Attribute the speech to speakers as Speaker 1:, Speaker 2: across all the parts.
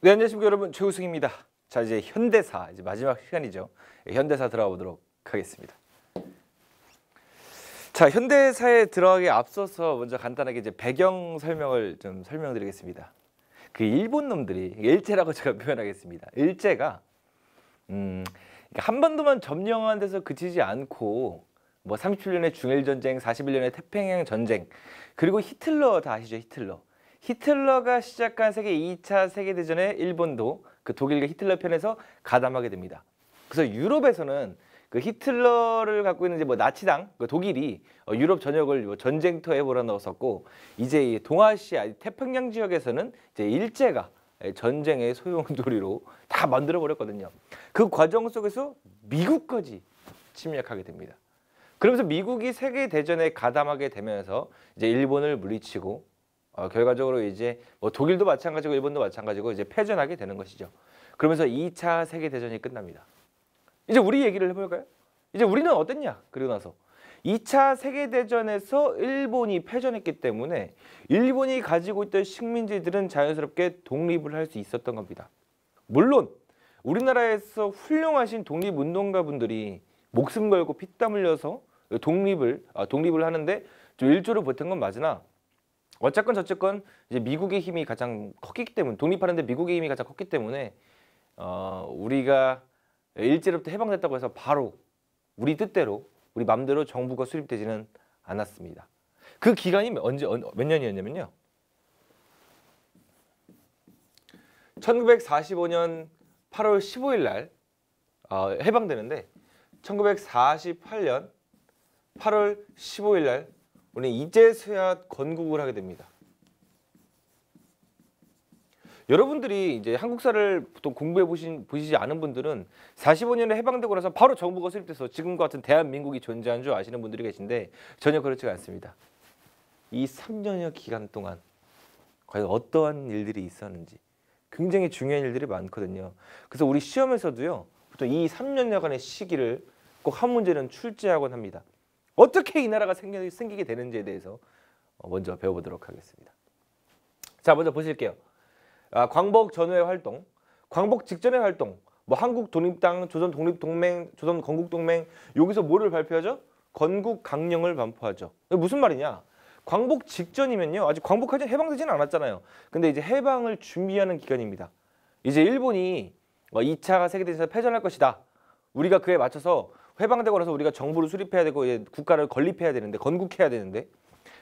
Speaker 1: 네, 안녕하십니까 여러분 최우승입니다. 자 이제 현대사 이제 마지막 시간이죠. 예, 현대사 들어가보도록 하겠습니다. 자 현대사에 들어가기 앞서서 먼저 간단하게 이제 배경 설명을 좀 설명드리겠습니다. 그 일본 놈들이 일제라고 제가 표현하겠습니다. 일제가 음, 그러니까 한번도만 점령한 데서 그치지 않고 뭐 37년의 중일 전쟁, 41년의 태평양 전쟁 그리고 히틀러 다 아시죠 히틀러 히틀러가 시작한 세계 2차 세계대전에 일본도 그 독일과 히틀러 편에서 가담하게 됩니다. 그래서 유럽에서는 그 히틀러를 갖고 있는 이제 뭐 나치당 그 독일이 어, 유럽 전역을 뭐 전쟁터에 몰아넣었었고 이제 동아시아 태평양 지역에서는 이제 일제가 전쟁의 소용돌이로 다 만들어 버렸거든요. 그 과정 속에서 미국까지 침략하게 됩니다. 그러면서 미국이 세계 대전에 가담하게 되면서 이제 일본을 물리치고 어, 결과적으로 이제 뭐 독일도 마찬가지고 일본도 마찬가지고 이제 패전하게 되는 것이죠. 그러면서 2차 세계 대전이 끝납니다. 이제 우리 얘기를 해볼까요? 이제 우리는 어땠냐? 그리고 나서 2차 세계 대전에서 일본이 패전했기 때문에 일본이 가지고 있던 식민지들은 자연스럽게 독립을 할 수 있었던 겁니다. 물론 우리나라에서 훌륭하신 독립운동가분들이 목숨 걸고 피땀 흘려서 독립을 아, 독립을 하는데 좀 일조를 보탠 건 맞으나 어쨌건 저쨌건 이제 미국의 힘이 가장 컸기 때문에 독립하는데 미국의 힘이 가장 컸기 때문에 어, 우리가 일제로부터 해방됐다고 해서 바로 우리 뜻대로 우리 맘대로 정부가 수립되지는 않았습니다. 그 기간이 언제 몇 년이었냐면요. 1945년 8월 15일 날 어, 해방되는데 1948년 8월 15일 날 우리 이제서야 건국을 하게 됩니다. 여러분들이 이제 한국사를 보통 공부해 보신 보시지 않은 분들은 45년에 해방되고 나서 바로 정부가 수립돼서 지금과 같은 대한민국이 존재한 줄 아시는 분들이 계신데 전혀 그렇지 않습니다. 이 3년여 기간 동안 과연 어떠한 일들이 있었는지 굉장히 중요한 일들이 많거든요. 그래서 우리 시험에서도요. 보통 이 3년여간의 시기를 꼭 한 문제는 출제하곤 합니다. 어떻게 이 나라가 생기, 생기게 되는지에 대해서 어, 먼저 배워보도록 하겠습니다. 자 먼저 보실게요. 아, 광복 전후의 활동, 광복 직전의 활동, 뭐 한국 독립당, 조선 독립동맹, 조선 건국동맹 여기서 뭐를 발표하죠? 건국 강령을 반포하죠. 무슨 말이냐? 광복 직전이면요. 아직 광복하지 해방되지는 않았잖아요. 근데 이제 해방을 준비하는 기간입니다. 이제 일본이 2차 어, 세계대전에서 패전할 것이다. 우리가 그에 맞춰서 해방되고 나서 우리가 정부를 수립해야 되고 이제 국가를 건립해야 되는데 건국해야 되는데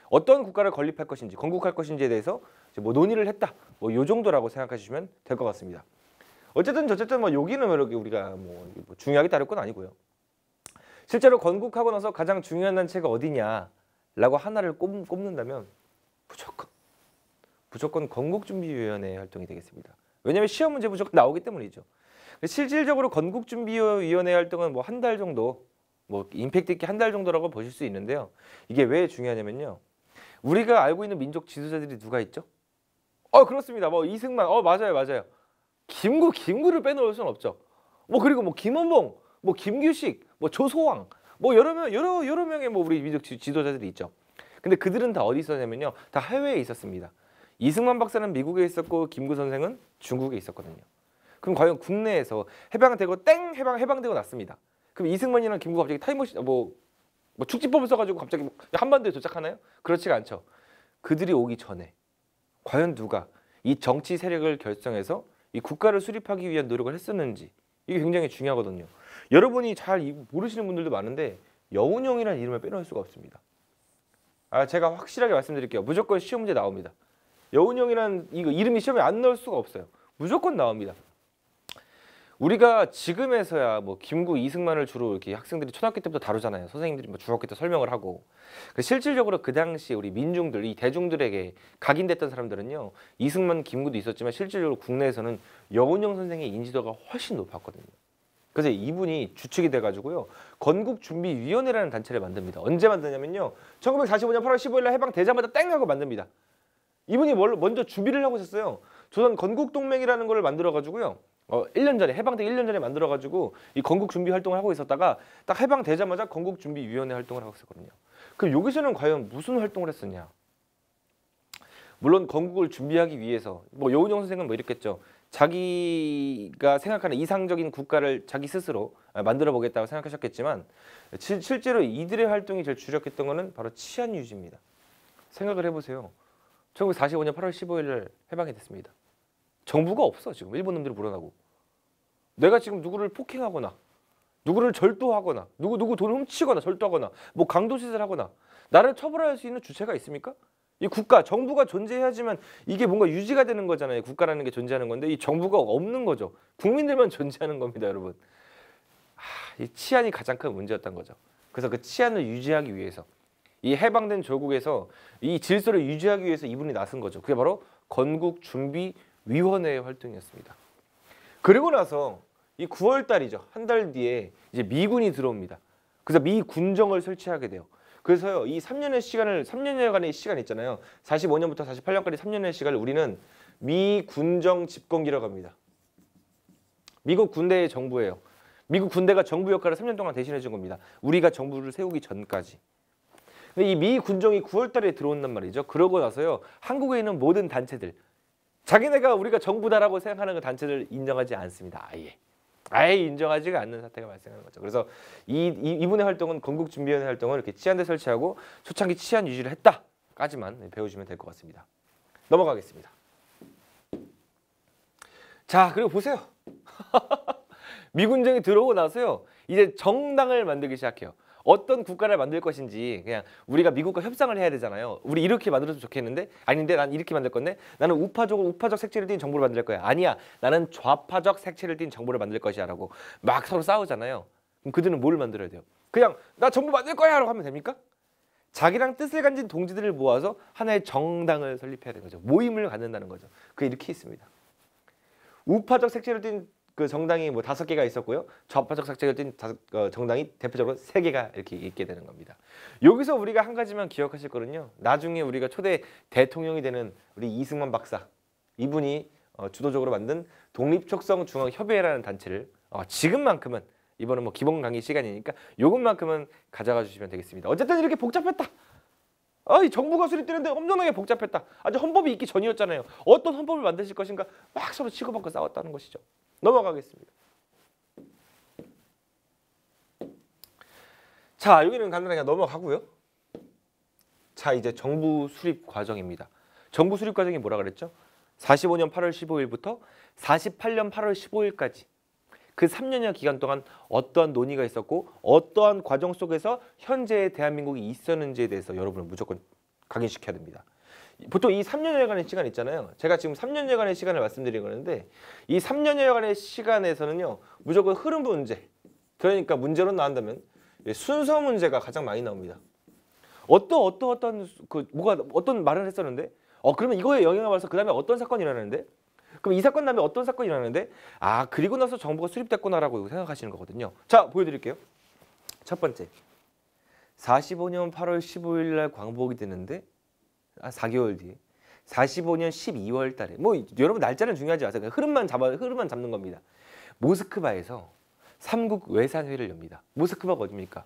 Speaker 1: 어떤 국가를 건립할 것인지 건국할 것인지에 대해서 뭐 논의를 했다 뭐요 정도라고 생각하시면 될 것 같습니다. 어쨌든 저쨌든 뭐 여기는 뭐 이렇게 우리가 뭐, 뭐 중요하게 다룰 건 아니고요. 실제로 건국하고 나서 가장 중요한 단체가 어디냐라고 하나를 꼽, 꼽는다면 무조건 무조건 건국준비위원회 활동이 되겠습니다. 왜냐하면 시험 문제 부족 나오기 때문이죠. 실질적으로 건국준비위원회 활동은 뭐한 달 정도 뭐 임팩트 있게 한 달 정도라고 보실 수 있는데요. 이게 왜 중요하냐면요. 우리가 알고 있는 민족 지도자들이 누가 있죠? 어 그렇습니다. 뭐 이승만 어 맞아요 맞아요. 김구 김구를 빼놓을 수는 없죠. 뭐 그리고 뭐 김원봉 뭐 김규식 뭐 조소왕 뭐 여러 명 여러 여러 명의 뭐 우리 민족 지도자들이 있죠. 근데 그들은 다 어디 있었냐면요. 다 해외에 있었습니다. 이승만 박사는 미국에 있었고 김구 선생은 중국에 있었거든요. 그럼 과연 국내에서 해방되고 땡 해방 해방되고 났습니다. 그럼 이승만이랑 김구 갑자기 타임머신 뭐, 뭐 축지법을 써가지고 갑자기 뭐 한반도에 도착하나요? 그렇지가 않죠. 그들이 오기 전에 과연 누가 이 정치 세력을 결성해서 이 국가를 수립하기 위한 노력을 했었는지 이게 굉장히 중요하거든요. 여러분이 잘 모르시는 분들도 많은데 여운형이라는 이름을 빼놓을 수가 없습니다. 아 제가 확실하게 말씀드릴게요. 무조건 시험 문제 나옵니다. 여운형이라는 이거 이름이 시험에 안 나올 수가 없어요. 무조건 나옵니다. 우리가 지금에서야 뭐 김구 이승만을 주로 이렇게 학생들이 초등학교 때부터 다루잖아요. 선생님들이 뭐 중학교 때 설명을 하고 그 실질적으로 그 당시 우리 민중들 이 대중들에게 각인됐던 사람들은요 이승만 김구도 있었지만 실질적으로 국내에서는 여운형 선생의 인지도가 훨씬 높았거든요. 그래서 이분이 주축이 돼가지고요 건국준비위원회라는 단체를 만듭니다. 언제 만드냐면요 1945년 8월 15일 해방 되자마자 땡 하고 만듭니다. 이분이 먼저 준비를 하고 있었어요. 조선 건국 동맹이라는 걸 만들어 가지고요. 어, 1년 전에 해방되 1년 전에 만들어 가지고 이 건국 준비 활동을 하고 있었다가 딱 해방되자마자 건국 준비 위원회 활동을 하고 있었거든요. 그럼 여기서는 과연 무슨 활동을 했었냐? 물론 건국을 준비하기 위해서 뭐 여운형 선생은 뭐 이랬겠죠. 자기가 생각하는 이상적인 국가를 자기 스스로 아, 만들어 보겠다고 생각하셨겠지만 지, 실제로 이들의 활동이 제일 주력했던 것은 바로 치안 유지입니다. 생각을 해보세요. 1945년 8월 15일 해방이 됐습니다. 정부가 없어 지금 일본 놈들이 물어나고 내가 지금 누구를 폭행하거나 누구를 절도하거나 누구 누구 돈 훔치거나 절도하거나 뭐 강도짓을 하거나 나를 처벌할 수 있는 주체가 있습니까? 이 국가 정부가 존재해야지만 이게 뭔가 유지가 되는 거잖아요. 국가라는 게 존재하는 건데 이 정부가 없는 거죠. 국민들만 존재하는 겁니다, 여러분. 하, 이 치안이 가장 큰 문제였던 거죠. 그래서 그 치안을 유지하기 위해서 이 해방된 조국에서 이 질서를 유지하기 위해서 이분이 나선 거죠. 그게 바로 건국준비위원회의 활동이었습니다. 그리고 나서 이 9월 달이죠. 한 달 뒤에 이제 미군이 들어옵니다. 그래서 미 군정을 설치하게 돼요. 그래서요. 이 3년의 시간을 3년여간의 시간 있잖아요. 45년부터 48년까지 3년의 시간을 우리는 미 군정 집권기라고 합니다. 미국 군대의 정부예요. 미국 군대가 정부 역할을 3년 동안 대신해 준 겁니다. 우리가 정부를 세우기 전까지. 이미 군정이 9월 달에 들어온단 말이죠. 그러고 나서요. 한국에 있는 모든 단체들 자기네가 우리가 정부다라고 생각하는 그 단체를 인정하지 않습니다. 아예. 아예 인정하지 않는 사태가 발생하는 거죠. 그래서 이, 이, 분의 활동은 건국준비원의 활동을 이렇게 치안대 설치하고 초창기 치안 유지를 했다까지만 배우시면 될 것 같습니다. 넘어가겠습니다. 자 그리고 보세요. 미군정이 들어오고 나서요. 이제 정당을 만들기 시작해요. 어떤 국가를 만들 것인지 그냥 우리가 미국과 협상을 해야 되잖아요. 우리 이렇게 만들었으면 좋겠는데 아닌데 난 이렇게 만들 건데 나는 우파적으로 우파적 색채를 띤 정부를 만들 거야. 아니야. 나는 좌파적 색채를 띤 정부를 만들 것이야라고 막 서로 싸우잖아요. 그럼 그들은 뭘 만들어야 돼요? 그냥 나 정부 만들 거야라고 하면 됩니까? 자기랑 뜻을 간진 동지들을 모아서 하나의 정당을 설립해야 되는 거죠. 모임을 갖는다는 거죠. 그게 이렇게 있습니다. 우파적 색채를 띤그 정당이 뭐 다섯 개가 있었고요. 좌파적 삭제를 띈 다섯, 어, 정당이 대표적으로 세 개가 이렇게 있게 되는 겁니다. 여기서 우리가 한 가지만 기억하실 거는요. 나중에 우리가 초대 대통령이 되는 우리 이승만 박사 이분이 어, 주도적으로 만든 독립촉성 중앙협의회라는 단체를 어, 지금만큼은 이번은 뭐 기본 강의 시간이니까 요것만큼은 가져가 주시면 되겠습니다. 어쨌든 이렇게 복잡했다. 아, 이 정부가 수립되는데 엄청나게 복잡했다. 아주 헌법이 있기 전이었잖아요. 어떤 헌법을 만드실 것인가 막 서로 치고받고 싸웠다는 것이죠. 넘어가겠습니다. 자, 여기는 간단하게 넘어가고요. 자, 이제 정부 수립 과정입니다. 정부 수립 과정이 뭐라 그랬죠? 45년 8월 15일부터 48년 8월 15일까지 그 3년여 기간 동안 어떠한 논의가 있었고 어떠한 과정 속에서 현재의 대한민국이 있었는지에 대해서 여러분은 무조건 각인시켜야 됩니다. 보통 이 3년여간의 시간 있잖아요. 제가 지금 3년여간의 시간을 말씀드린 거는데 이 3년여간의 시간에서는요. 무조건 흐름 문제. 그러니까 문제로 나온다면 예, 순서 문제가 가장 많이 나옵니다. 어떠 어떠 어떤 그 뭐가 어떤 말을 했었는데 어 그러면 이거에 영향을 받아서 그다음에 어떤 사건이 일어나는데 그럼 이 사건 나면 어떤 사건이 일어나는데 아 그리고 나서 정부가 수립됐구나라고 생각하시는 거거든요. 자 보여드릴게요. 첫 번째 45년 8월 15일 날 광복이 되는데 아 4개월 뒤에 45년 12월 달에 뭐 여러분 날짜는 중요하지 않세요그 흐름만 잡아 흐름만 잡는 겁니다. 모스크바에서 삼국 외산회를 엽니다. 모스크바가 어디입니까?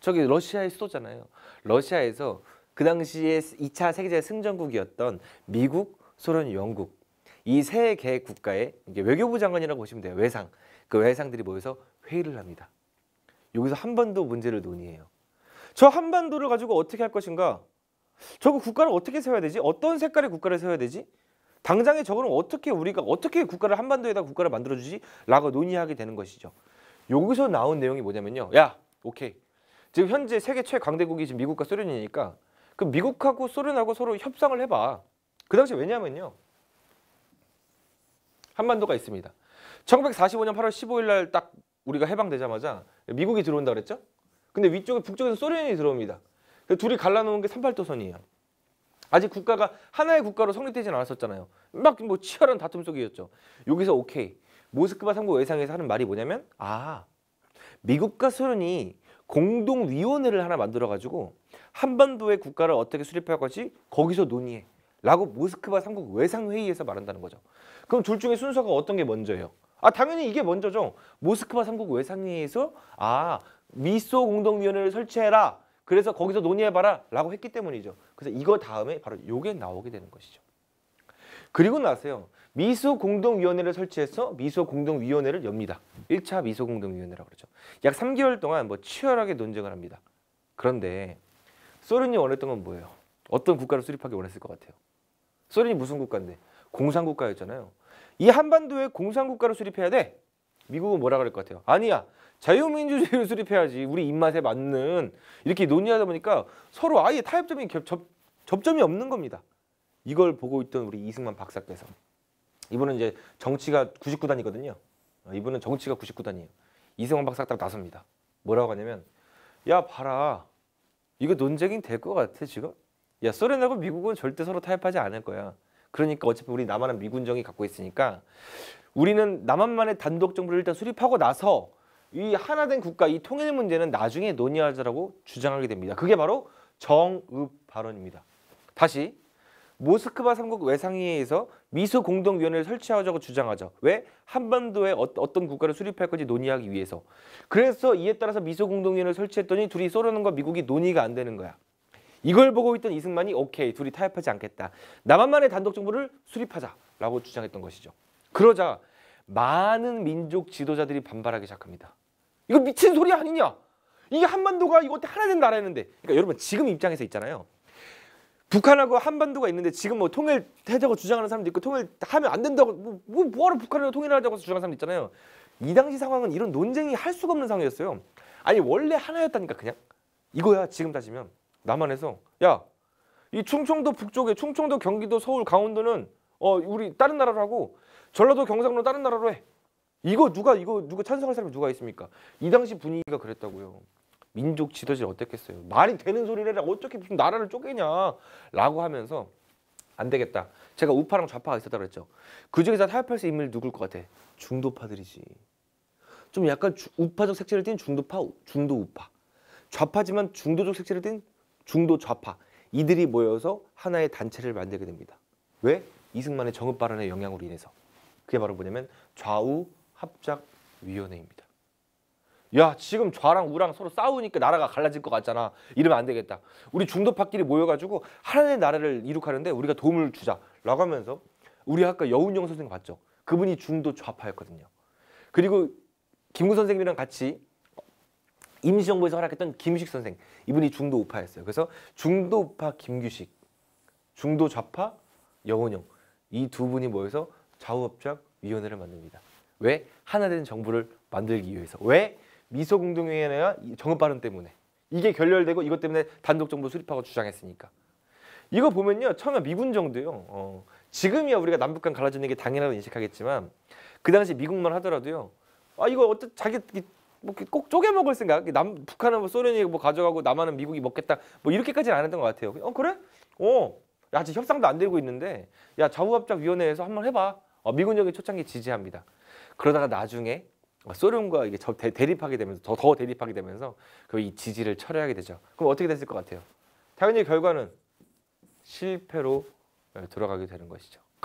Speaker 1: 저기 러시아의 수도잖아요. 러시아에서 그 당시에 2차 세계대 승전국이었던 미국, 소련, 영국 이세개 국가의 외교부 장관이라고 보시면 돼요. 외상. 그 외상들이 모여서 회의를 합니다. 여기서 한반도 문제를 논의해요. 저 한반도를 가지고 어떻게 할 것인가? 저거 국가를 어떻게 세워야 되지? 어떤 색깔의 국가를 세워야 되지? 당장에 저거는 어떻게 우리가 어떻게 국가를 한반도에다 국가를 만들어 주지? 라고 논의하게 되는 것이죠. 여기서 나온 내용이 뭐냐면요. 야, 오케이. 지금 현재 세계 최강대국이 지금 미국과 소련이니까 그럼 미국하고 소련하고 서로 협상을 해봐. 그 당시 왜냐면요. 한반도가 있습니다. 1945년 8월 15일 날 딱 우리가 해방되자마자 미국이 들어온다 그랬죠? 근데 위쪽에 북쪽에서 소련이 들어옵니다. 둘이 갈라놓은 게 38도선이에요. 아직 국가가 하나의 국가로 성립되진 않았었잖아요. 막 뭐 치열한 다툼 속이었죠. 여기서 오케이. 모스크바 삼국 외상에서 하는 말이 뭐냐면 아 미국과 소련이 공동위원회를 하나 만들어가지고 한반도의 국가를 어떻게 수립할 것이 거기서 논의해 라고 모스크바 삼국 외상회의에서 말한다는 거죠. 그럼 둘 중에 순서가 어떤 게 먼저예요? 아 당연히 이게 먼저죠. 모스크바 삼국 외상회의에서 아 미소 공동위원회를 설치해라. 그래서 거기서 논의해봐라 라고 했기 때문이죠. 그래서 이거 다음에 바로 요게 나오게 되는 것이죠. 그리고 나서요. 미소 공동위원회를 설치해서 미소 공동위원회를 엽니다. 1차 미소 공동위원회라고 그러죠. 약 3개월 동안 뭐 치열하게 논쟁을 합니다. 그런데 소련이 원했던 건 뭐예요? 어떤 국가를 수립하기 원했을 것 같아요? 소련이 무슨 국가인데? 공산국가였잖아요. 이 한반도에 공산국가를 수립해야 돼. 미국은 뭐라 그럴 것 같아요. 아니야. 자유민주주의를 수립해야지. 우리 입맛에 맞는. 이렇게 논의하다 보니까 서로 아예 타협점이 겹, 접, 접점이 없는 겁니다. 이걸 보고 있던 우리 이승만 박사께서 이분은 이제 정치가 99단이거든요. 어, 이분은 정치가 99단이에요. 이승만 박사 딱 나섭니다. 뭐라고 하냐면 야 봐라 이거 논쟁이 될 것 같아 지금 야 소련하고 미국은 절대 서로 타협하지 않을 거야 그러니까 어차피 우리 남한은 미군정이 갖고 있으니까 우리는 남한만의 단독 정부를 일단 수립하고 나서 이 하나된 국가 이 통일 문제는 나중에 논의하자라고 주장하게 됩니다. 그게 바로 정읍 발언입니다. 다시 모스크바 삼국 외상위에서 미소 공동위원회를 설치하자고 주장하죠. 왜? 한반도에 어, 떤 국가를 수립할 건지 논의하기 위해서. 그래서 이에 따라서 미소 공동위원회를 설치했더니 둘이 쏘려는 거 미국이 논의가 안 되는 거야. 이걸 보고 있던 이승만이 오케이 둘이 타협하지 않겠다. 남한만의 단독 정부를 수립하자라고 주장했던 것이죠. 그러자 많은 민족 지도자들이 반발하기 시작합니다. 이거 미친 소리 아니냐? 이게 한반도가 이것어 하나 된 나라였는데. 그러니까 여러분 지금 입장에서 있잖아요. 북한하고 한반도가 있는데 지금 뭐 통일 해자고 주장하는 사람도 있고 통일하면 안 된다고 뭐, 뭐 뭐하러 북한을 통일하자고 주장하는 사람 도 있잖아요. 이 당시 상황은 이런 논쟁이 할 수가 없는 상황이었어요. 아니 원래 하나였다니까 그냥 이거야 지금 따지면 남한에서 야이 충청도 북쪽에 충청도 경기도 서울 강원도는 어 우리 다른 나라로 하고 전라도 경상도 다른 나라로 해 이거 누가 이거 누가 찬성할 사람이 누가 있습니까 이 당시 분위기가 그랬다고요 민족 지도질 어땠겠어요 말이 되는 소리를 해라 어떻게 무슨 나라를 쪼개냐라고 하면서 안 되겠다 제가 우파랑 좌파가 있었다 그랬죠 그중에서 타협할 수 있는 누굴 것 같아 중도파들이지 좀 약간 우파적 색채를 띤 중도파 중도 우파 좌파지만 중도적 색채를 띤 중도 좌파 이들이 모여서 하나의 단체를 만들게 됩니다. 왜? 이승만의 정읍 발언의 영향으로 인해서. 그게 바로 뭐냐면 좌우 합작 위원회입니다. 야 지금 좌랑 우랑 서로 싸우니까 나라가 갈라질 것 같잖아. 이러면 안 되겠다. 우리 중도파끼리 모여가지고 하나의 나라를 이룩하는데 우리가 도움을 주자라고 하면서 우리 아까 여운영 선생 봤죠. 그분이 중도 좌파였거든요. 그리고 김구 선생님이랑 같이 임시정부에서 활약했던 김규식 선생 이분이 중도 우파였어요. 그래서 중도 우파 김규식, 중도 좌파 영원영 이두 분이 모여서 좌우협작 위원회를 만듭니다. 왜 하나된 정부를 만들기 위해서 왜 미소공동위원회와 정읍 발언 때문에 이게 결렬되고 이것 때문에 단독 정부 수립하고 주장했으니까 이거 보면요 처음에 미군 정도요 어, 지금이야 우리가 남북 간 갈라지는 게 당연하다고 인식하겠지만 그 당시 미국만 하더라도요 아 이거 어떤 자기 뭐꼭 쪼개 먹을 생각. 남 북한은 뭐 소련이 뭐 가져가고 남한은 미국이 먹겠다. 뭐 이렇게까지는 안 했던 것 같아요. 어 그래? 어. 야지 협상도 안 되고 있는데 야 자우합작위원회에서 한번 해봐. 어, 미군력이 초창기 지지합니다. 그러다가 나중에 어, 소련과 이게 저, 대, 대립하게 되면서 더, 더 대립하게 되면서 그 이 지지를 철회하게 되죠. 그럼 어떻게 됐을 것 같아요? 당연히 결과는 실패로 들어가게 예, 되는 것이죠.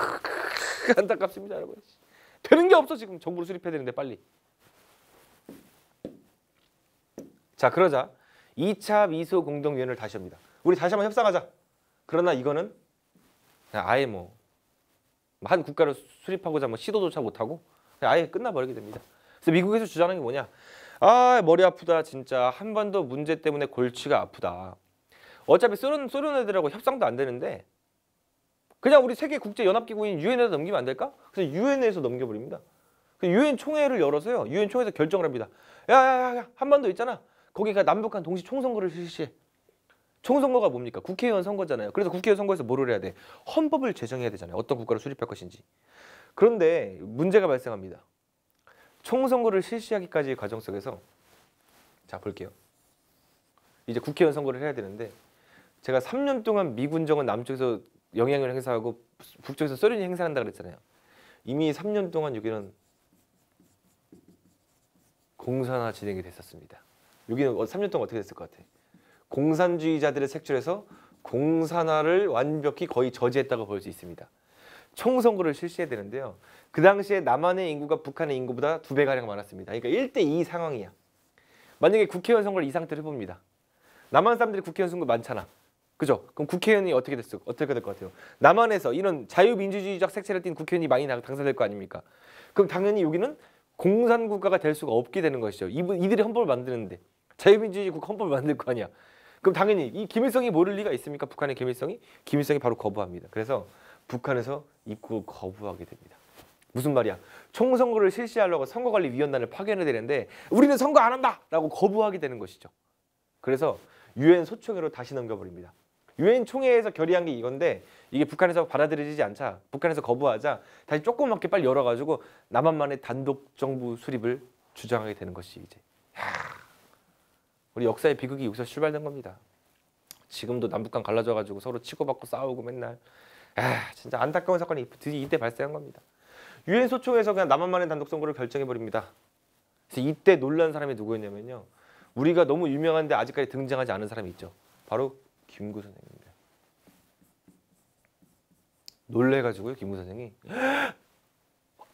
Speaker 1: 안타깝습니다, 여러분. 되는 게 없어 지금 정부를 수립해야 되는데 빨리. 자 그러자 2차 미소 공동위원회를 다시 합니다. 우리 다시 한번 협상하자. 그러나 이거는 아예 뭐 한 국가를 수립하고자 뭐 시도조차 못하고 아예 끝나버리게 됩니다. 그래서 미국에서 주장하는 게 뭐냐? 아 머리 아프다 진짜 한반도 문제 때문에 골치가 아프다. 어차피 소련, 쏘는 애들하고 협상도 안 되는데 그냥 우리 세계 국제 연합 기구인 유엔에서 넘기면 안 될까? 그래서 유엔에서 넘겨버립니다. 그 유엔 총회를 열어서요. 유엔 총회에서 결정을 합니다. 야야야 한반도 있잖아. 거기가 남북한 동시 총선거를 실시해. 총선거가 뭡니까? 국회의원 선거잖아요. 그래서 국회의원 선거에서 뭐를 해야 돼? 헌법을 제정해야 되잖아요. 어떤 국가를 수립할 것인지. 그런데 문제가 발생합니다. 총선거를 실시하기까지의 과정 속에서 자 볼게요. 이제 국회의원 선거를 해야 되는데 제가 3년 동안 미군 정은 남쪽에서 영향을 행사하고 북쪽에서 소련이 행사한다 그랬잖아요. 이미 3년 동안 여기는 공산화 진행이 됐었습니다. 여기는 3년 어, 동안 어떻게 됐을 것 같아? 공산주의자들의 색출에서 공산화를 완벽히 거의 저지했다고 볼 수 있습니다. 총선거를 실시해야 되는데요. 그 당시에 남한의 인구가 북한의 인구보다 두 배가량 많았습니다. 그러니까 1대2 상황이야. 만약에 국회의원 선거를 이 상태로 해봅니다. 남한 사람들이 국회의원 선거 많잖아. 그죠? 그럼 국회의원이 어떻게 됐을, 어떻게 될 것 같아요? 남한에서 이런 자유민주주의적 색채를 띤 국회의원이 많이 당선될 거 아닙니까? 그럼 당연히 여기는 공산국가가 될 수가 없게 되는 것이죠. 이들이 헌법을 만드는데. 자유민주주의 헌법을 만들 거 아니야. 그럼 당연히 이 김일성이 모를 리가 있습니까? 북한의 김일성이? 김일성이 바로 거부합니다. 그래서 북한에서 입국을 거부하게 됩니다. 무슨 말이야? 총선거를 실시하려고 선거관리위원단을 파견해야 되는데 우리는 선거 안 한다! 라고 거부하게 되는 것이죠. 그래서 유엔 소총회로 다시 넘겨버립니다. 유엔 총회에서 결의한 게 이건데 이게 북한에서 받아들여지지 않자 북한에서 거부하자 다시 조그맣게 빨리 열어가지고 남한만의 단독 정부 수립을 주장하게 되는 것이 이제 야. 우리 역사의 비극이 여기서 출발된 겁니다. 지금도 남북 간 갈라져 가지고 서로 치고받고 싸우고 맨날 아, 진짜 안타까운 사건이 이때 발생한 겁니다. 유엔 소총에서 그냥 남한만의 단독 선거를 결정해 버립니다. 그래서 이때 놀란 사람이 누구였냐면요. 우리가 너무 유명한데 아직까지 등장하지 않은 사람이 있죠. 바로 김구 선생입니다. 놀래가지고요, 김구 선생이.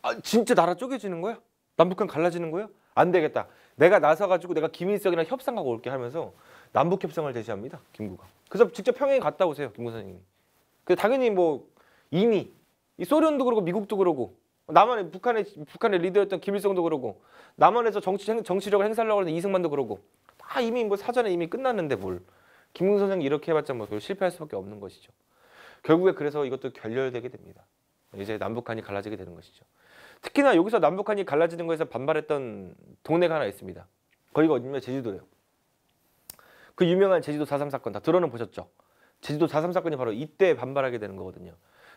Speaker 1: 아, 진짜 나라 쪼개지는 거야? 남북한 갈라지는 거야? 안 되겠다. 내가 나서가지고 내가 김일성이랑 협상하고 올게 하면서 남북 협상을 제시합니다. 김구가. 그래서 직접 평양에 갔다 오세요. 김구 선생님이. 그 당연히 뭐 이미 이 소련도 그러고 미국도 그러고 남한 북한의 북한의 리더였던 김일성도 그러고 남한에서 정치 정치력을 행사하려고 하는 이승만도 그러고 다 이미 뭐 사전에 이미 끝났는데 뭘 김구 선생 님 이렇게 해봤자 뭐 실패할 수밖에 없는 것이죠. 결국에 그래서 이것도 결렬되게 됩니다. 이제 남북한이 갈라지게 되는 것이죠. 특히나 여기서 남북한이 갈라지는 거에서 반발했던 동네가 하나 있습니다. 거기가 어디냐면 제주도예요. 그 유명한 제주도 4.3 사건 다 들어는 보셨죠? 제주도 4.3 사건이 바로 이때 반발하게 되는 거거든요.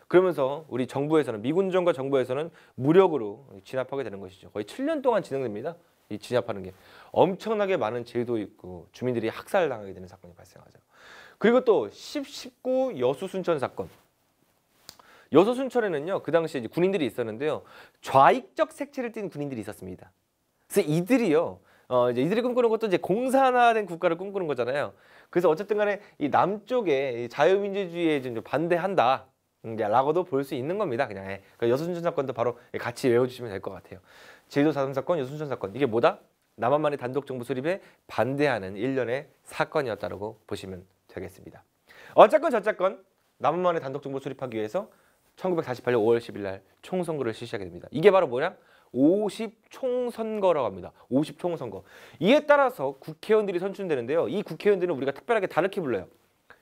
Speaker 1: 그러면서 우리 정부에서는 미군정과 정부에서는 무력으로 진압하게 되는 것이죠. 거의 7년 동안 진행됩니다. 이 진압하는 게 엄청나게 많은 제도 있고 주민들이 학살당하게 되는 사건이 발생하죠. 그리고 또 10, 19 여수 순천 사건 여소순철에는요 그 당시에 군인들이 있었는데요 좌익적 색채를 띤 군인들이 있었습니다. 그래서 이들이요 어, 이제 이들이 꿈꾸는 것도 이제 공산화된 국가를 꿈꾸는 거잖아요. 그래서 어쨌든 간에 이 남쪽에 자유민주주의에 좀 반대한다. 음, 네, 라고도 볼 수 있는 겁니다. 그냥 예. 그러니까 여순천 사건도 바로 예, 같이 외워주시면 될 것 같아요. 제주도 사삼 사건, 여순천 사건 이게 뭐다? 남한만의 단독 정부 수립에 반대하는 일련의 사건이었다고 보시면 되겠습니다. 어쨌건 저쨌건 남한만의 단독 정부 수립하기 위해서 1948년 5월 10일 날 총선거를 실시하게 됩니다. 이게 바로 뭐냐? 50총선거라고 합니다. 50총선거. 이에 따라서 국회의원들이 선출되는데요. 이 국회의원들은 우리가 특별하게 다르게 불러요.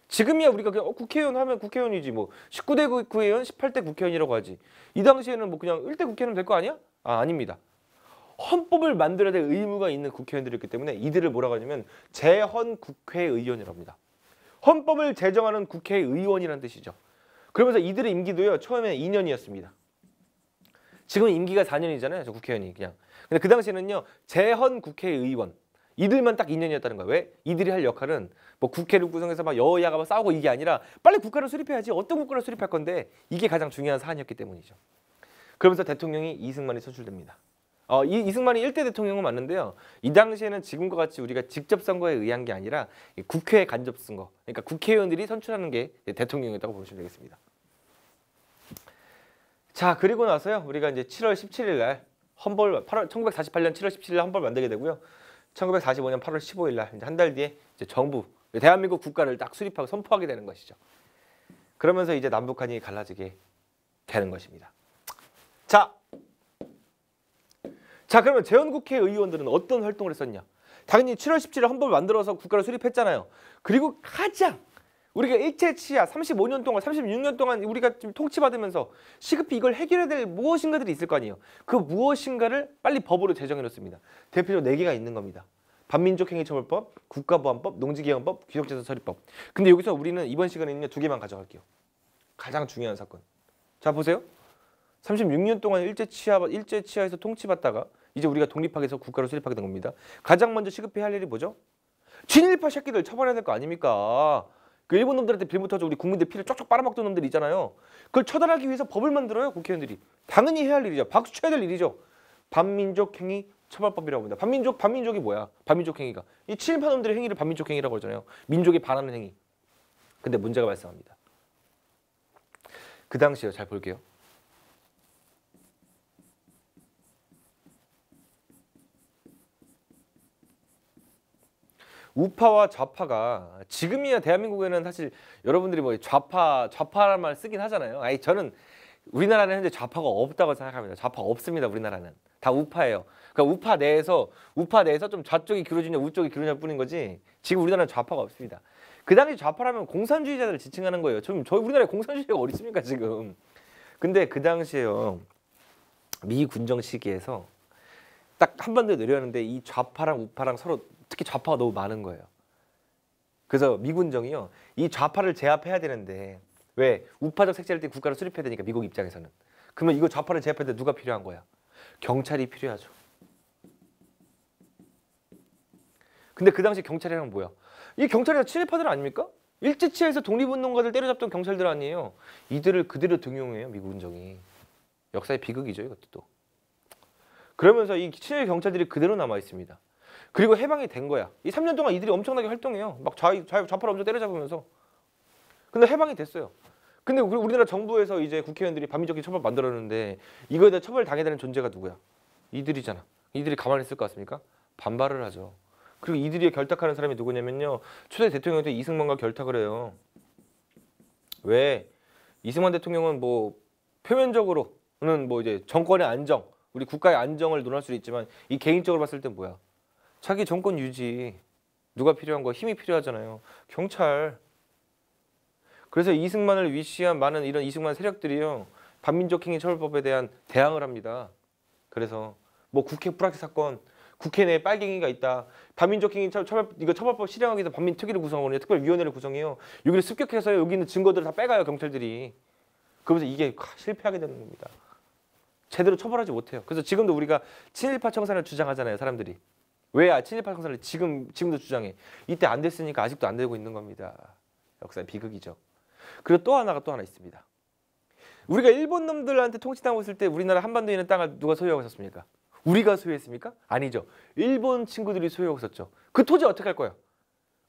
Speaker 1: 지금이야 우리가 그냥 어, 국회의원 하면 국회의원이지 뭐 19대 국회의원, 18대 국회의원이라고 하지. 이 당시에는 뭐 그냥 1대 국회의원 될 거 아니야? 아, 아닙니다. 헌법을 만들어야 될 의무가 있는 국회의원들이기 었 때문에 이들을 뭐라고 하냐면 재헌 국회의원이라고 합니다. 헌법을 제정하는 국회의원이라는 뜻이죠. 그러면서 이들의 임기도요. 처음에 2년이었습니다. 지금 임기가 4년이잖아요. 저 국회의원이 그냥. 근데 그 당시에는요. 재헌 국회의원 이들만 딱 2년이었다는 거예요. 왜? 이들이 할 역할은 뭐 국회를 구성해서 막 여야가 막 싸우고 이게 아니라 빨리 국가를 수립해야지. 어떤 국가를 수립할 건데 이게 가장 중요한 사안이었기 때문이죠. 그러면서 대통령이 이승만이 선출됩니다. 어, 이, 이승만이 1대 대통령은 맞는데요. 이 당시에는 지금과 같이 우리가 직접 선거에 의한 게 아니라 국회에 간접 선거, 그러니까 국회의원들이 선출하는 게 대통령이었다고 보시면 되겠습니다. 자 그리고 나서요 우리가 이제 7월 17일 날헌벌 8월 1948년 7월 17일 날 험벌 만들게 되고요. 1945년 8월 15일 날 이제 한 달 뒤에 이제 정부 대한민국 국가를 딱 수립하고 선포하게 되는 것이죠. 그러면서 이제 남북한이 갈라지게 되는 것입니다. 자, 자 그러면 재원국회 의원들은 어떤 활동을 했었냐? 당연히 7월 17일 헌법을 만들어서 국가를 수립했잖아요. 그리고 가장 우리가 일제 치하 35년 동안 36년 동안 우리가 좀 통치받으면서 시급히 이걸 해결해야 될 무엇인가들이 있을 거 아니에요. 그 무엇인가를 빨리 법으로 제정해 놓습니다. 대표적으로 4개가 있는 겁니다. 반민족행위처벌법, 국가보안법, 농지개헌법, 귀족재산 처리법. 근데 여기서 우리는 이번 시간에는 두 개만 가져갈게요. 가장 중요한 사건. 자 보세요. 36년 동안 일제 치하 일제 치하에서 통치받다가 이제 우리가 독립하게 해서 국가로 수립하게 된 겁니다. 가장 먼저 시급히 할 일이 뭐죠? 친일파 새끼들 처벌해야 될 거 아닙니까? 그 일본 놈들한테 빌붙어서 우리 국민들 피를 쪽쪽 빨아먹던 놈들 있잖아요. 그걸 처단하기 위해서 법을 만들어요 국회의원들이. 당연히 해야 할 일이죠. 박수 쳐야 될 일이죠. 반민족 행위 처벌법이라고 합니다. 반민족 반민족이 뭐야? 반민족 행위가 이 친일파 놈들의 행위를 반민족 행위라고 그러잖아요. 민족이 반하는 행위. 근데 문제가 발생합니다. 그 당시에 잘 볼게요. 우파와 좌파가 지금이야 대한민국에는 사실 여러분들이 뭐 좌파 좌파란 말 쓰긴 하잖아요. 아니 저는 우리나라는 현재 좌파가 없다고 생각합니다. 좌파 없습니다. 우리나라는 다 우파예요. 그러니까 우파 내에서 우파 내에서 좀 좌쪽이 기울어지냐 우쪽이 기울어지냐 뿐인 거지. 지금 우리나라는 좌파가 없습니다. 그 당시 좌파라면 공산주의자들을 지칭하는 거예요. 지금 저희 우리나라에 공산주의가 어디 있습니까 지금? 근데 그 당시에요 미 군정 시기에서 딱 한번더 내려왔는데 이 좌파랑 우파랑 서로 특히 좌파가 너무 많은 거예요. 그래서 미군정이요. 이 좌파를 제압해야 되는데 왜 우파적 색채를 띤 국가를 수립해야 되니까 미국 입장에서는. 그러면 이거 좌파를 제압할 때 누가 필요한 거야? 경찰이 필요하죠. 근데 그 당시 경찰이랑 뭐야? 이 경찰이 친일파들 아닙니까? 일제치하에서 독립운동가들 때려잡던 경찰들 아니에요. 이들을 그대로 등용해요 미국 정이 역사의 비극이죠 이것도 또. 그러면서 이 친일 경찰들이 그대로 남아 있습니다. 그리고 해방이 된 거야. 이 3년 동안 이들이 엄청나게 활동해요. 막 좌, 좌, 좌파를 엄청 때려잡으면서. 근데 해방이 됐어요. 근데 우리나라 정부에서 이제 국회의원들이 반민적인 처벌 만들었는데 이거에 대해 처벌 당해야 되는 존재가 누구야? 이들이잖아. 이들이 가만히 있을 것 같습니까? 반발을 하죠. 그리고 이들이 결탁하는 사람이 누구냐면요. 초대 대통령 때 이승만과 결탁을 해요. 왜? 이승만 대통령은 뭐 표면적으로는 뭐 이제 정권의 안정, 우리 국가의 안정을 논할 수 있지만 이 개인적으로 봤을 때 뭐야? 자기 정권 유지 누가 필요한 거 힘이 필요하잖아요. 경찰. 그래서 이승만을 위시한 많은 이런 이승만 세력들이요. 반민족행위 처벌법에 대한 대항을 합니다. 그래서 뭐 국회 불합리 사건, 국회 내에 빨갱이가 있다. 반민족행위 처벌 이거 처벌법 실행하기 위해서 반민 특위를 구성하거든요. 특별위원회를 구성해요. 여기를 습격해서 여기 있는 증거들을 다 빼가요 경찰들이. 그러면서 이게 실패하게 되는 겁니다. 제대로 처벌하지 못해요. 그래서 지금도 우리가 친일파 청산을 주장하잖아요 사람들이. 왜 친일파 청산을 지금 지금도 주장해? 이때 안 됐으니까 아직도 안 되고 있는 겁니다. 역사의 비극이죠. 그리고 또 하나가 또 하나 있습니다. 우리가 일본 놈들한테 통치당하고 있을 때 우리나라 한반도에 있는 땅을 누가 소유하고 있었습니까? 우리가 소유했습니까? 아니죠. 일본 친구들이 소유하고 있었죠. 그 토지 어떻게 할 거야?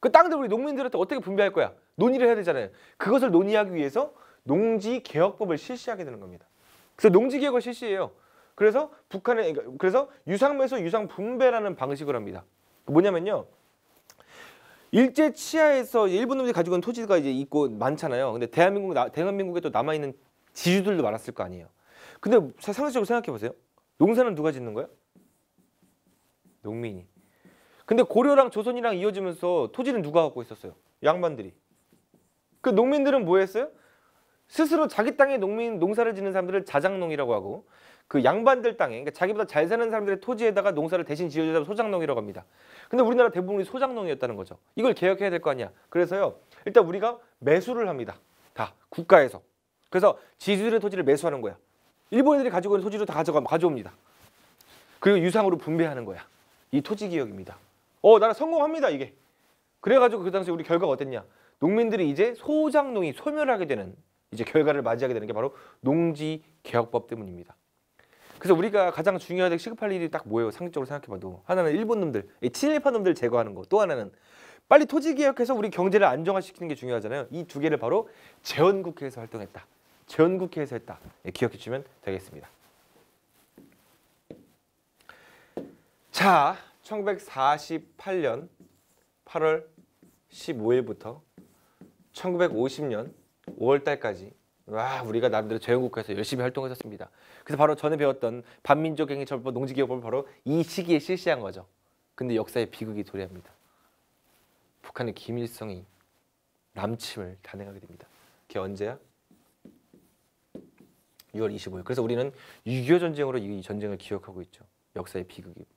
Speaker 1: 그 땅들 우리 농민들한테 어떻게 분배할 거야? 논의를 해야 되잖아요. 그것을 논의하기 위해서 농지 개혁법을 실시하게 되는 겁니다. 그래서 농지 개혁을 실시해요. 그래서 북한에 그러니까 그래서 유상 에서 유상 분배라는 방식을 합니다. 뭐냐면요. 일제 치하에서 일본 놈들이 가지고 있는 토지가 이제 있고 많잖아요. 근데 대한민국 대한민국에 또 남아 있는 지주들도 많았을 거 아니에요. 근데 상식적으로 생각해 보세요. 농사는 누가 짓는 거야? 농민이. 근데 고려랑 조선이랑 이어지면서 토지는 누가 갖고 있었어요? 양반들이. 그 농민들은 뭐 했어요? 스스로 자기 땅에 농민 농사를 짓는 사람들을 자작농이라고 하고 그 양반들 땅에 그러니까 자기보다 잘 사는 사람들의 토지에다가 농사를 대신 지어주다 소작농이라고 합니다. 근데 우리나라 대부분이 소작농이었다는 거죠. 이걸 개혁해야 될 거 아니야. 그래서요. 일단 우리가 매수를 합니다. 다 국가에서. 그래서 지주들의 토지를 매수하는 거야. 일본인들이 가지고 있는 토지로 다 가져가 가져옵니다. 그리고 유상으로 분배하는 거야. 이 토지 기억입니다. 어, 나라 성공합니다, 이게. 그래 가지고 그 당시 우리 결과가 어땠냐? 농민들이 이제 소장농이 소멸하게 되는 이제 결과를 맞이하게 되는 게 바로 농지 개혁법 때문입니다. 그래서 우리가 가장 중요하게 시급할 일이 딱 뭐예요? 상식적으로 생각해봐도 하나는 일본 놈들, 친일파 놈들 제거하는 거. 또 하나는 빨리 토지 개혁해서 우리 경제를 안정화시키는 게 중요하잖아요. 이 두 개를 바로 재헌국회에서 활동했다. 재헌국회에서 했다. 예, 기억해 주면 되겠습니다. 자, 1948년 8월 15일부터 1950년 5월까지 와 우리가 나름대로 자연국가에서 열심히 활동했었습니다. 그래서 바로 전에 배웠던 반민족행위처벌법 농지기업법을 바로 이 시기에 실시한 거죠. 근데 역사의 비극이 도래합니다. 북한의 김일성이 남침을 단행하게 됩니다. 그게 언제야? 6월 25일. 그래서 우리는 6.25 전쟁으로 이 전쟁을 기억하고 있죠. 역사의 비극입니다.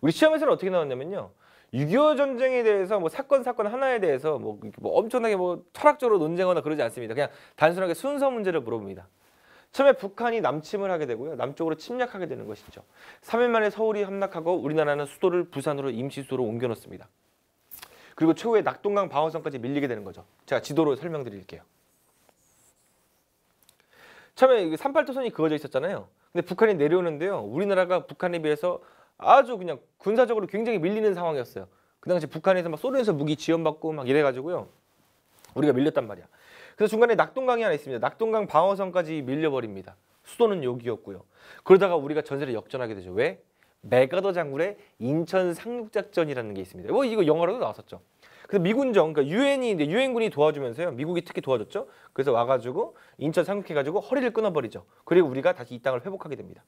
Speaker 1: 우리 시험에서는 어떻게 나왔냐면요. 6.25 전쟁에 대해서 뭐 사건 사건 하나에 대해서 뭐, 뭐 엄청나게 뭐 철학적으로 논쟁하거나 그러지 않습니다. 그냥 단순하게 순서 문제를 물어봅니다. 처음에 북한이 남침을 하게 되고요. 남쪽으로 침략하게 되는 것이죠. 3일 만에 서울이 함락하고 우리나라는 수도를 부산으로 임시 수도로 옮겨 놓습니다. 그리고 최후에 낙동강 방어선까지 밀리게 되는 거죠. 제가 지도로 설명드릴게요. 처음에 3 8토선이 그어져 있었잖아요. 근데 북한이 내려오는데요. 우리나라가 북한에 비해서 아주 그냥 군사적으로 굉장히 밀리는 상황이었어요. 그 당시 북한에서 막 소련에서 무기 지원받고 막 이래가지고요. 우리가 밀렸단 말이야. 그래서 중간에 낙동강이 하나 있습니다. 낙동강 방어선까지 밀려버립니다. 수도는 여기였고요. 그러다가 우리가 전세를 역전하게 되죠. 왜? 메가더 장군의 인천 상륙작전이라는 게 있습니다. 뭐 이거 영화로도 나왔었죠. 그래서 미군정, 그러니까 유엔이 유엔군이 도와주면서요. 미국이 특히 도와줬죠. 그래서 와가지고 인천 상륙해가지고 허리를 끊어버리죠. 그리고 우리가 다시 이 땅을 회복하게 됩니다.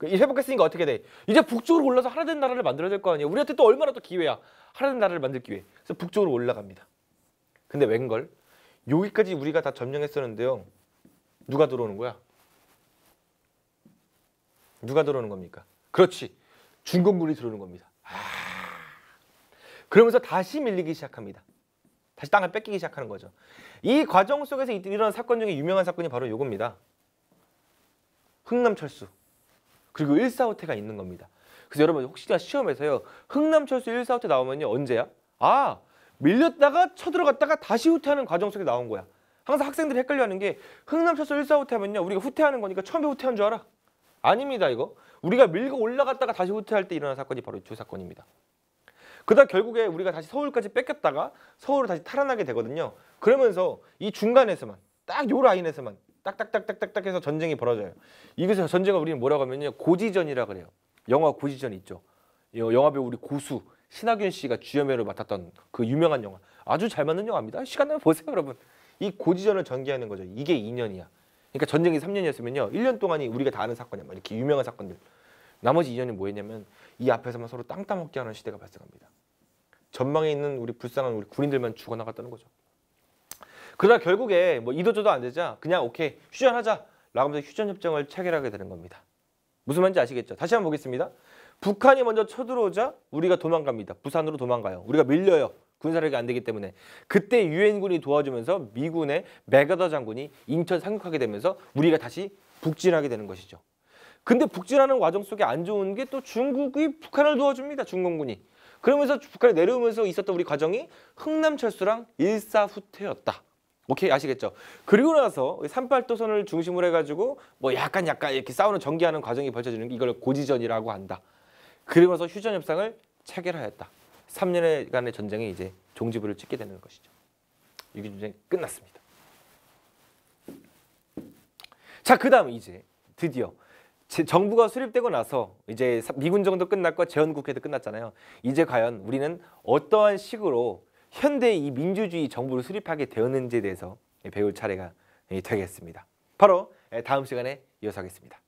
Speaker 1: 그 회복했으니까 어떻게 돼? 이제 북쪽으로 올라서 하나 된 나라를 만들어야 될 거 아니에요. 우리한테 또 얼마나 또 기회야. 하나 된 나라를 만들 기회. 그래서 북쪽으로 올라갑니다. 근데 웬걸? 여기까지 우리가 다 점령했었는데요. 누가 들어오는 거야? 누가 들어오는 겁니까? 그렇지. 중국군이 들어오는 겁니다. 아. 그러면서 다시 밀리기 시작합니다. 다시 땅을 뺏기기 시작하는 거죠. 이 과정 속에서 일어난 사건 중에 유명한 사건이 바로 이겁니다. 흥남 철수. 그리고 1사후퇴가 있는 겁니다. 그래서 여러분 혹시나 시험에서요. 흥남철수 1사후퇴 나오면요. 언제야? 아 밀렸다가 쳐들어갔다가 다시 후퇴하는 과정 속에 나온 거야. 항상 학생들이 헷갈려하는 게 흥남철수 1사후퇴하면요. 우리가 후퇴하는 거니까 처음에 후퇴한 줄 알아? 아닙니다 이거. 우리가 밀고 올라갔다가 다시 후퇴할 때 일어난 사건이 바로 이두 그 사건입니다. 그다 결국에 우리가 다시 서울까지 뺏겼다가 서울을 다시 탈환하게 되거든요. 그러면서 이 중간에서만 딱 요 라인에서만 딱딱딱딱딱딱 해서 전쟁이 벌어져요. 이것에 전쟁을 우리는 뭐라고 하면요. 고지전이라 그래요. 영화 고지전 있죠. 영화배우 우리 고수 신하균 씨가 주연배우를 맡았던 그 유명한 영화. 아주 잘 맞는 영화입니다. 시간 나면 보세요, 여러분. 이 고지전을 전개하는 거죠. 이게 2년이야. 그러니까 전쟁이 3년이었으면요. 1년 동안이 우리가 다 아는 사건이야. 뭐 이렇게 유명한 사건들. 나머지 2년이 뭐였냐면 이 앞에서만 서로 땅 따먹기 하는 시대가 발생합니다. 전방에 있는 우리 불쌍한 우리 군인들만 죽어나갔다는 거죠. 그러다 결국에 뭐 이도저도 안 되자 그냥 오케이 휴전하자 라고 하면서 휴전협정을 체결하게 되는 겁니다. 무슨 말인지 아시겠죠? 다시 한번 보겠습니다. 북한이 먼저 쳐들어오자 우리가 도망갑니다. 부산으로 도망가요. 우리가 밀려요. 군사력이 안 되기 때문에 그때 유엔군이 도와주면서 미군의 메가더 장군이 인천 상륙하게 되면서 우리가 다시 북진하게 되는 것이죠. 근데 북진하는 과정 속에 안 좋은 게 또 중국이 북한을 도와줍니다. 중공군이. 그러면서 북한이 내려오면서 있었던 우리 과정이 흥남철수랑 일사후퇴였다. 오케이 아시겠죠? 그리고 나서 삼팔도선을 중심으로 해가지고 뭐 약간 약간 이렇게 싸우는 전개하는 과정이 벌쳐지는 게 이걸 고지전이라고 한다. 그리고 서 휴전 협상을 체결하였다. 3년간의 전쟁이 이제 종지부를 찍게 되는 것이죠. 유기 전쟁 끝났습니다. 자, 그다음 이제 드디어 정부가 수립되고 나서 이제 미군 정도 끝났고 재헌 국회도 끝났잖아요. 이제 과연 우리는 어떠한 식으로 현대 이 민주주의 정부를 수립하게 되었는지에 대해서 배울 차례가 예, 되겠습니다. 바로 예, 다음 시간에 이어서 하겠습니다.